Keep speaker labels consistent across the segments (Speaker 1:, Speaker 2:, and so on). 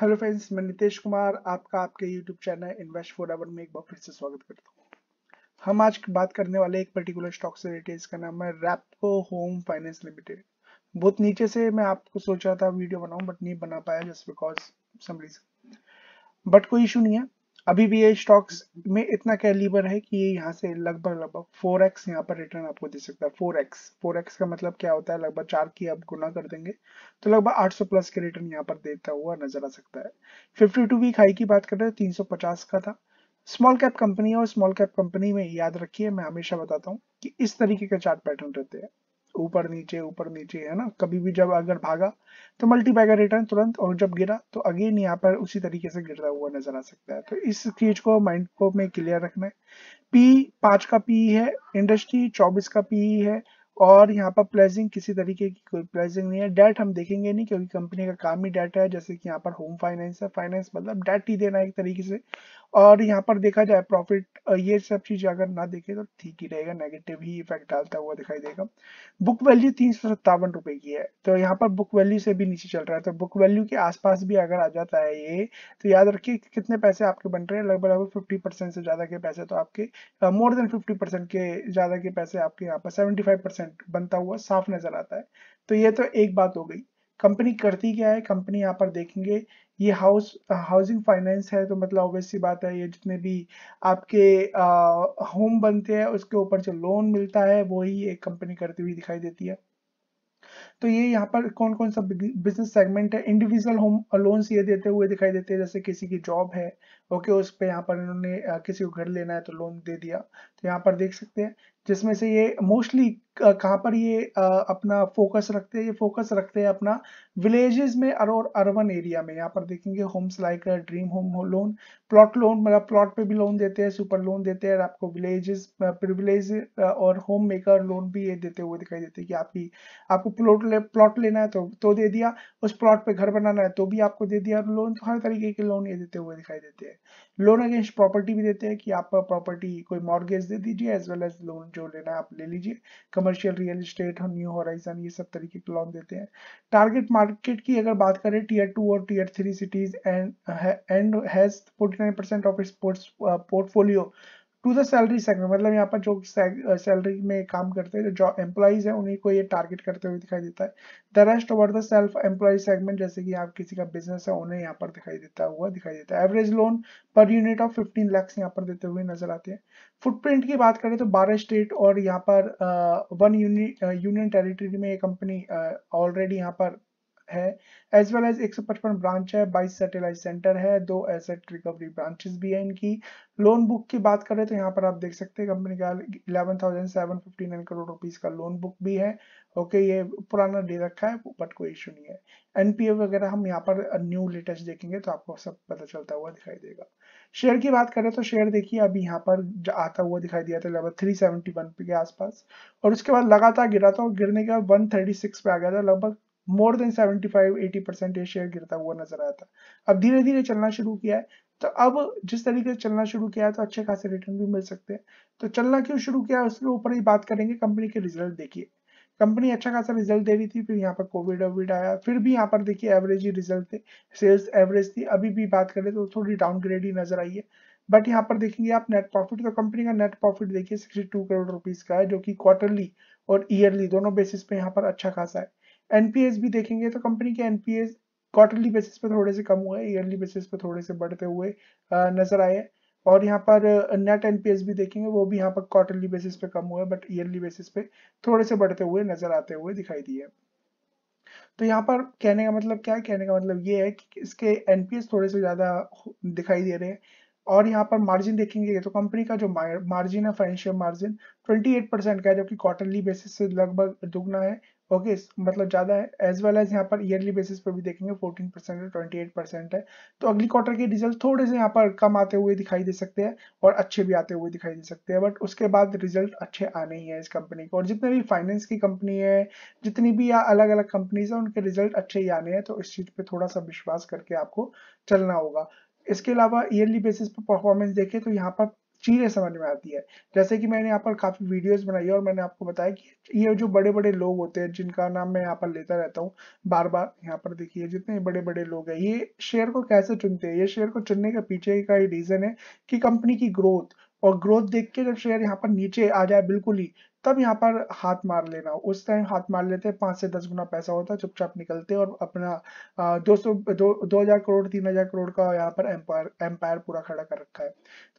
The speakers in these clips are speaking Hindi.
Speaker 1: हेलो फ्रेंड्स मैं नितेश कुमार आपका आपके YouTube channel invest for ever में एक बार फिर से स्वागत करता हूँ हम आज बात करने वाले एक पर्टिकुलर स्टॉक से रिलेटेड इसका नाम है रैप्को होम फाइनेंस लिमिटेड बहुत नीचे से मैं आपको सोच रहा था वीडियो बनाऊं बट नहीं बना पाया just because some reason but कोई इशू नहीं है अभी भी ये स्टॉक्स में इतना कैलिबर है कि ये यहाँ से लगभग लगभग फोर एक्स यहाँ पर रिटर्न आपको दे सकता है फोर एक्स फोर एक्स का मतलब क्या होता है लगभग चार की आप गुना कर देंगे तो लगभग 800 प्लस के रिटर्न यहाँ पर देता हुआ नजर आ सकता है 52 वीक हाई की बात कर रहे हैं पचास का था स्मॉल कैप कंपनी और स्मॉल कैप कंपनी में याद रखिए मैं हमेशा बताता हूँ कि इस तरीके के चार्ट पैटर्न रहते हैं ऊपर नीचे ऊपर नीचे है ना कभी भी जब अगर भागा तो मल्टीपाई का रिटर्न तुरंत और जब गिरा तो अगेन यहाँ पर उसी तरीके से गिरता हुआ नजर आ सकता है तो इस चीज को माइंड को में क्लियर रखना है पी पांच का पी है इंडस्ट्री चौबीस का पी है और यहाँ पर प्लेजिंग किसी तरीके की कोई प्लेजिंग नहीं है डेट हम देखेंगे नहीं क्योंकि कंपनी का काम ही डेट है जैसे कि यहाँ पर होम फाइनेंस है फाइनेंस मतलब डेट ही देना एक तरीके से और यहाँ पर देखा जाए प्रॉफिट ये सब चीज अगर ना देखे तो ठीक ही रहेगा नेगेटिव ही इफेक्ट डालता हुआ दिखाई देगा बुक वैल्यू तीन सौ सत्तावन रुपए की है तो यहाँ पर बुक वैल्यू से भी नीचे चल रहा है तो बुक वैल्यू के आसपास भी अगर आ जाता है ये तो याद रखिए कि कितने पैसे आपके बन रहे हैं लगभग लगभग फिफ्टी परसेंट से ज्यादा के पैसे तो आपके मोर देन फिफ्टी परसेंट के ज्यादा के पैसे आपके यहाँ पर सेवेंटी फाइव परसेंट बनता हुआ साफ नजर आता है तो ये तो एक बात हो गई कंपनी करती क्या है कंपनी यहाँ पर देखेंगे ये हाउस हाउसिंग फाइनेंस है तो मतलब सी बात है ये जितने भी आपके होम बनते हैं उसके ऊपर जो लोन मिलता है वो ही एक कंपनी करती हुई दिखाई देती है तो ये यहाँ पर कौन कौन सा बिजनेस सेगमेंट है इंडिविजुअल होम लोन्स ये देते हुए दिखाई देते हैं जैसे किसी की जॉब है ओके उस पर यहाँ पर इन्होंने किसी को घर लेना है तो लोन दे दिया तो यहाँ पर देख सकते हैं जिसमें से ये मोस्टली कहाँ पर ये अपना फोकस रखते हैं ये फोकस रखते हैं अपना विलेजेस में और अर्बन एरिया में यहाँ पर देखेंगे homes like dream home loan plot loan मतलब प्लॉट पे भी लोन देते हैं सुपर लोन देते हैं आपको विलेजेस प्रिविलेज और होम मेकर लोन भी ये देते हुए दिखाई देते हैं कि आप आपको प्लॉट ले प्लॉट लेना है तो तो दे दिया उस प्लॉट पर घर बनाना है तो भी आपको दे दिया लोन तो हर तरीके के लोन ये देते हुए दिखाई देते हैं लोन अगेंस्ट प्रॉपर्टी भी देते हैं कि आप प्रॉपर्टी कोई मॉर्गेज दे दीजिए एज वेल एज लोन जो लेना आप ले लीजिए कमर्शियल रियल इस्टेट और न्यू होराइजन ये सब तरीके के लोन देते हैं टारगेट मार्केट की अगर बात करें टीयर टू और tier three cities and and has forty nine percent of its portfolio to the salary segment मतलब यहाँ पर जो सैलरी uh, में काम करते हैं जो एम्प्लॉयज है उन्हीं को ये टारगेट करते हुए दिखाई देता है the rest over the self employ segment जैसे कि आप किसी का बिजनेस है उन्हें यहाँ पर दिखाई देता हुआ दिखाई देता है एवरेज लोन पर यूनिट ऑफ फिफ्टीन लैक्स यहाँ पर देते हुए नजर आते हैं फुटप्रिंट की बात करें तो बारह स्टेट और यहाँ पर वन यूनियन टेरिटरी में ये कंपनी ऑलरेडी uh, यहाँ पर है एज वेल एज 155 ब्रांच है 22 सैटेलाइट सेंटर है दो एसेट रिकवरी ब्रांचेस भी है इनकी लोन बुक की बात करें तो यहाँ पर आप देख सकते हैं कंपनी का eleven thousand seven fifty nine crore rupees का लोन बुक भी है ओके ये पुराना दे रखा है बट कोई इश्यू नहीं है एनपीए वगैरह हम यहाँ पर न्यू लेटेस्ट देखेंगे तो आपको सब पता चलता हुआ दिखाई देगा शेयर की बात करें तो शेयर देखिए अभी यहाँ पर आता हुआ दिखाई दिया था लगभग 371 के आसपास और उसके बाद लगातार गिरा था और गिरने के बाद 136 पे आ गया था लगभग मोर देन 75 80 परसेंट ये शेयर गिरता हुआ नजर आया था अब धीरे धीरे चलना शुरू किया है तो अब जिस तरीके से चलना शुरू किया है तो अच्छे खासे रिटर्न भी मिल सकते हैं तो चलना क्यों शुरू किया उसके ऊपर ही बात करेंगे कंपनी के रिजल्ट देखिए कंपनी अच्छा खासा रिजल्ट दे रही थी फिर यहाँ पर कोविड ओविड आया फिर भी यहाँ पर देखिए एवरेज ही रिजल्ट थे सेल्स एवरेज थी अभी भी बात करें तो थोड़ी डाउनग्रेड ही नजर आई है बट यहाँ पर देखेंगे आप नेट प्रॉफिट तो कंपनी का नेट प्रॉफिट देखिए 62 करोड़ रुपीस का है जो कि क्वार्टरली और ईयरली दोनों बेसिस पे यहाँ पर अच्छा खासा है एनपीएस भी देखेंगे तो कंपनी के एनपीएस क्वार्टरली बेसिस पे थोड़े से कम हुए ईयरली बेसिस पे थोड़े से बढ़ते हुए नजर आए और यहाँ पर नेट एनपीएस भी देखेंगे वो भी यहाँ पर क्वार्टरली बेसिस पे कम हुए बट ईयरली बेसिस पे थोड़े से बढ़ते हुए नजर आते हुए दिखाई दिए तो यहाँ पर कहने का मतलब क्या है कहने का मतलब ये है कि इसके एनपीएस थोड़े से ज्यादा दिखाई दे रहे हैं और यहाँ पर मार्जिन देखेंगे तो कंपनी का जो मार्जिन है फाइनेंशियल मार्जिन 28 परसेंट का है कि क्वार्टरली बेसिस से लगभग दुगना है ओके मतलब ज़्यादा है एज वेल एज यहाँ पर ईयरली बेसिस पर भी देखेंगे 14 परसेंट है ट्वेंटी है तो अगली क्वार्टर के रिजल्ट थोड़े से यहाँ पर कम आते हुए दिखाई दे सकते हैं और अच्छे भी आते हुए दिखाई दे सकते हैं बट उसके बाद रिजल्ट अच्छे आने ही है इस कंपनी को और जितने भी फाइनेंस की कंपनी है जितनी भी अलग अलग कंपनीज है उनके रिजल्ट अच्छे ही आने हैं तो इस चीज़ पर थोड़ा सा विश्वास करके आपको चलना होगा इसके अलावा ईयरली बेसिस पर परफॉर्मेंस देखें तो यहाँ पर चीज़ें समझ में आती है जैसे कि मैंने यहाँ पर काफ़ी वीडियोस बनाई है और मैंने आपको बताया कि ये जो बड़े बड़े लोग होते हैं जिनका नाम मैं यहाँ पर लेता रहता हूँ बार बार यहाँ पर देखिए जितने बड़े बड़े लोग हैं ये शेयर को कैसे चुनते हैं ये शेयर को चुनने के पीछे का ही रीज़न है कि कंपनी की ग्रोथ और ग्रोथ देख के जब शेयर यहाँ पर नीचे आ जाए बिल्कुल ही तब यहाँ पर हाथ मार लेना उस टाइम हाथ मार लेते हैं पाँच से दस गुना पैसा होता है चुपचाप निकलते और अपना दो सौ दो, दो हजार करोड़ तीन हजार करोड़ का यहाँ पर एम्पायर एम्पायर पूरा खड़ा कर रखा है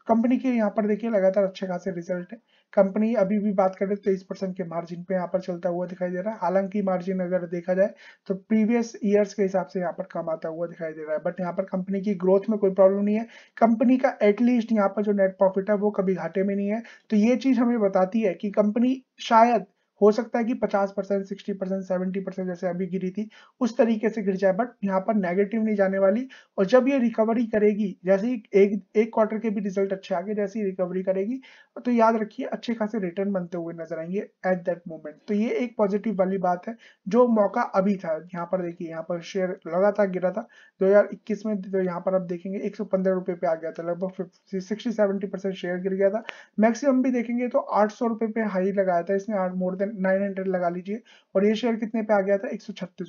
Speaker 1: कंपनी के यहाँ पर देखिए लगातार अच्छे खासे रिजल्ट है कंपनी अभी भी बात करें तो तेईस परसेंट के मार्जिन पे यहाँ पर चलता हुआ दिखाई दे रहा है हालांकि मार्जिन अगर देखा जाए तो प्रीवियस ईयर्स के हिसाब से यहाँ पर कम आता हुआ दिखाई दे रहा है बट यहाँ पर कंपनी की ग्रोथ में कोई प्रॉब्लम नहीं है कंपनी का एटलीस्ट यहाँ पर जो नेट प्रॉफिट है वो कभी घाटे में नहीं है तो ये चीज हमें बताती है कि कंपनी शायद हो सकता है कि 50 percent sixty percent seventy percent जैसे अभी गिरी थी उस तरीके से गिर जाए बट यहाँ पर नेगेटिव नहीं जाने वाली और जब ये रिकवरी करेगी जैसे एक एक क्वार्टर के भी रिजल्ट अच्छे आगे जैसे रिकवरी करेगी तो याद रखिए अच्छे खासे रिटर्न बनते हुए नजर आएंगे एट दैट मोमेंट तो ये एक पॉजिटिव वाली बात है जो मौका अभी था यहाँ पर देखिए यहाँ पर शेयर लगातार गिरा था दो में तो यहाँ पर आप देखेंगे एक सौ पे आ गया था लगभग सिक्सटी सेवेंटी शेयर गिर गया था मैक्सिमम भी देखेंगे तो आठ सौ पे हाई लगाया था इसने मोर देन अगर 900 लगा लीजिए और ये शेयर कितने पे आ गया था एक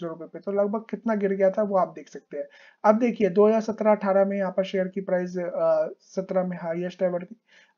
Speaker 1: रुपए पे तो लगभग कितना गिर गया था वो आप देख सकते हैं अब देखिए 2017-18 में यहाँ पर शेयर की प्राइस सत्रह में हाईएस्ट एवर थी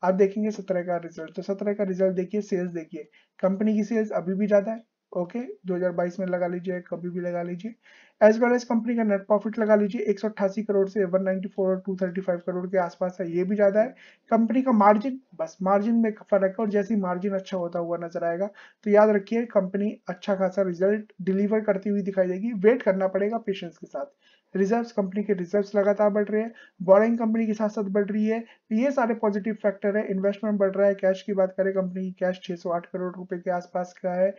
Speaker 1: आप देखेंगे सत्रह का रिजल्ट तो सत्रह का रिजल्ट देखिए सेल्स देखिए कंपनी की सेल्स अभी भी ज्यादा है ओके दो में लगा लीजिए कभी भी लगा लीजिए एज वेल एज कंपनी का नेट प्रॉफिट लगा लीजिए एक करोड़ से 194 और 235 करोड़ के आसपास है ये भी ज्यादा है कंपनी का मार्जिन बस मार्जिन में फर्क है और जैसे मार्जिन अच्छा होता हुआ नजर आएगा तो याद रखिए कंपनी अच्छा खासा रिजल्ट डिलीवर करती हुई दिखाई देगी वेट करना पड़ेगा पेशेंस के साथ रिजर्व्स कंपनी के रिजर्व्स लगातार बढ़ रहे हैं बोरिंग कंपनी के साथ साथ बढ़ रही है तो ये सारे पॉजिटिव फैक्टर है इन्वेस्टमेंट बढ़ रहा है कैश की बात करें कंपनी की कैश 608 करोड़ रुपए के आसपास का है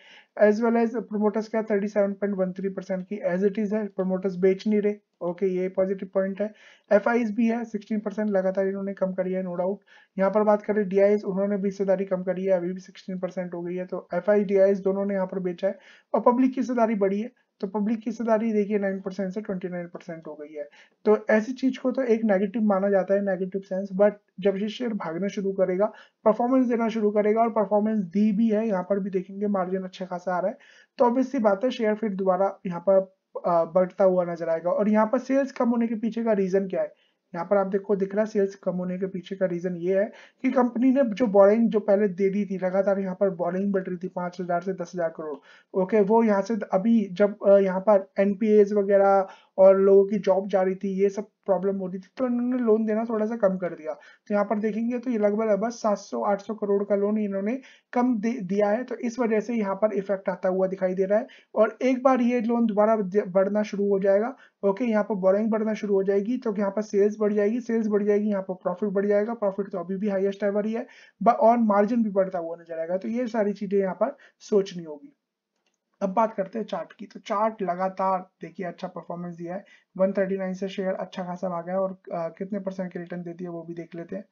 Speaker 1: एज वेल एज प्रोमोटर्स का 37.13 परसेंट की एज इट इज कंपनीज है प्रमोटर्स बेच नहीं रहे ओके ये पॉजिटिव पॉइंट है एफ भी है 16 परसेंट लगातार इन्होंने कम करी है नो डाउट यहाँ पर बात करें डी उन्होंने भी हिस्सेदारी कम करी है अभी भी 16 परसेंट हो गई है तो एफ आई दोनों ने यहाँ पर बेचा है और पब्लिक की हिस्सेदारी बढ़ी है तो पब्लिक की हिस्सेदारी देखिए 9 परसेंट से 29 परसेंट हो गई है तो ऐसी चीज को तो एक नेगेटिव माना जाता है नेगेटिव सेंस बट जब ये शेयर भागना शुरू करेगा परफॉर्मेंस देना शुरू करेगा और परफॉर्मेंस दी भी है यहाँ पर भी देखेंगे मार्जिन अच्छा खासा आ रहा है तो ऑब्वियसली बात है शेयर फिर दोबारा यहाँ पर बढ़ता हुआ नजर आएगा और यहाँ पर सेल्स कम होने के पीछे का रीजन क्या है यहाँ पर आप देखो दिख रहा है सेल्स कम होने के पीछे का रीजन ये है कि कंपनी ने जो बोरिंग जो पहले दे दी थी लगातार यहाँ पर बोरिंग बढ़ रही थी पांच हजार से दस हजार करोड़ ओके वो यहाँ से अभी जब यहाँ पर एनपीएस वगैरह और लोगों की जॉब जा रही थी ये सब प्रॉब्लम हो रही थी तो इन्होंने लोन देना थोड़ा सा कम कर दिया तो यहाँ पर देखेंगे तो ये लगभग लगभग 700-800 करोड़ का लोन इन्होंने कम दे दिया है तो इस वजह से यहाँ पर इफेक्ट आता हुआ दिखाई दे रहा है और एक बार ये लोन दोबारा बढ़ना शुरू हो जाएगा ओके यहाँ पर बोरिंग बढ़ना शुरू हो जाएगी तो यहाँ पर सेल्स बढ़ जाएगी सेल्स बढ़ जाएगी यहाँ पर प्रॉफिट बढ़ जाएगा प्रॉफिट तो अभी भी हाइएस्ट एवर ही है और मार्जिन भी बढ़ता हुआ नजर आएगा तो ये सारी चीजें यहाँ पर सोचनी होगी अब बात करते हैं चार्ट की तो चार्ट लगातार देखिए अच्छा परफॉर्मेंस दिया है 139 से शेयर अच्छा खासा भागा है और आ, कितने परसेंट के रिटर्न देती है वो भी देख लेते हैं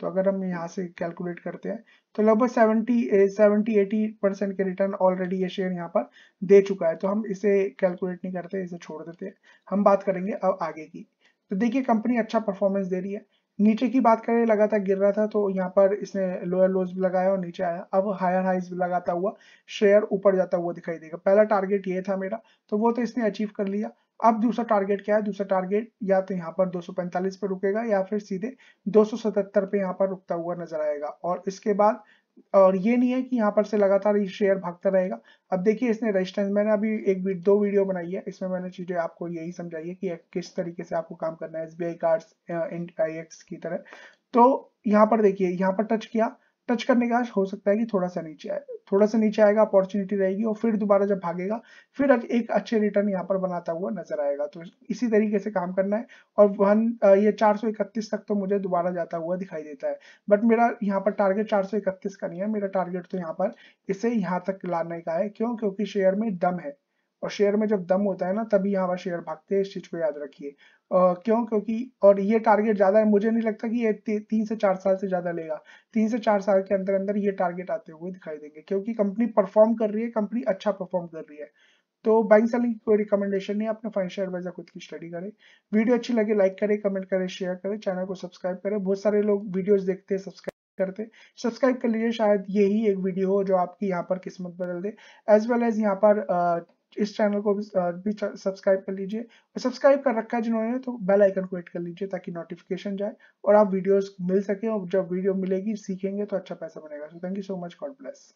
Speaker 1: तो अगर हम यहाँ से कैलकुलेट करते हैं तो लगभग 70 सेवेंटी एटी परसेंट के रिटर्न ऑलरेडी ये शेयर यहाँ पर दे चुका है तो हम इसे कैलकुलेट नहीं करते इसे छोड़ देते हैं हम बात करेंगे अब आगे की तो देखिए कंपनी अच्छा परफॉर्मेंस दे रही है नीचे की बात करें लगातार गिर रहा था तो यहाँ पर इसने लोअर लोज भी लगाया और नीचे आया अब हायर हाइज लगाता हुआ शेयर ऊपर जाता हुआ दिखाई देगा पहला टारगेट ये था मेरा तो वो तो इसने अचीव कर लिया अब दूसरा टारगेट क्या है दूसरा टारगेट या तो यहाँ पर 245 पे रुकेगा या फिर सीधे 277 पे यहाँ पर रुकता हुआ नजर आएगा और इसके बाद और ये नहीं है कि यहाँ पर से लगातार ये शेयर भागता रहेगा अब देखिए इसने रेजिस्टेंस मैंने अभी एक भी, दो वीडियो बनाई है इसमें मैंने चीज़ें आपको यही समझाई है कि किस तरीके से आपको काम करना है S B I card I X की तरह तो यहाँ पर देखिए यहाँ पर टच किया टच करने का हो सकता है कि थोड़ा सा नीचे आए थोड़ा सा नीचे आएगा अपॉर्चुनिटी रहेगी और फिर दोबारा जब भागेगा फिर एक अच्छे रिटर्न यहाँ पर बनाता हुआ नजर आएगा तो इसी तरीके से काम करना है और वन ये 431 तक तो मुझे दोबारा जाता हुआ दिखाई देता है बट मेरा यहाँ पर टारगेट 431 का नहीं है मेरा टारगेट तो यहाँ पर इसे यहाँ तक लाने का है क्यों क्योंकि शेयर में दम है और शेयर में जब दम होता है ना तभी यहाँ पर शेयर भागते हैं इस चीज को याद रखिए क्यों क्योंकि और ये टारगेट ज्यादा है मुझे नहीं लगता कि ये ती, तीन से चार साल से ज्यादा लेगा तीन से चार साल के अंदर अंदर ये टारगेट आते हुए दिखाई देंगे क्योंकि कंपनी परफॉर्म कर रही है कंपनी अच्छा परफॉर्म कर रही है तो बैंक सेलिंग की कोई रिकमेंडेशन नहीं अपने फाइनेंशियल एडवाइजर खुद की स्टडी करें वीडियो अच्छी लगे लाइक करें कमेंट करें शेयर करें चैनल को सब्सक्राइब करें बहुत सारे लोग वीडियोस देखते हैं सब्सक्राइब करते सब्सक्राइब कर लीजिए शायद यही एक वीडियो हो जो आपकी यहाँ पर किस्मत बदल दे एज वेल एज यहाँ पर इस चैनल को भी सब्सक्राइब कर लीजिए और सब्सक्राइब कर रखा है जिन्होंने तो बेल आइकन को हिट कर लीजिए ताकि नोटिफिकेशन जाए और आप वीडियोस मिल सके और जब वीडियो मिलेगी सीखेंगे तो अच्छा पैसा बनेगा so thank you so much God bless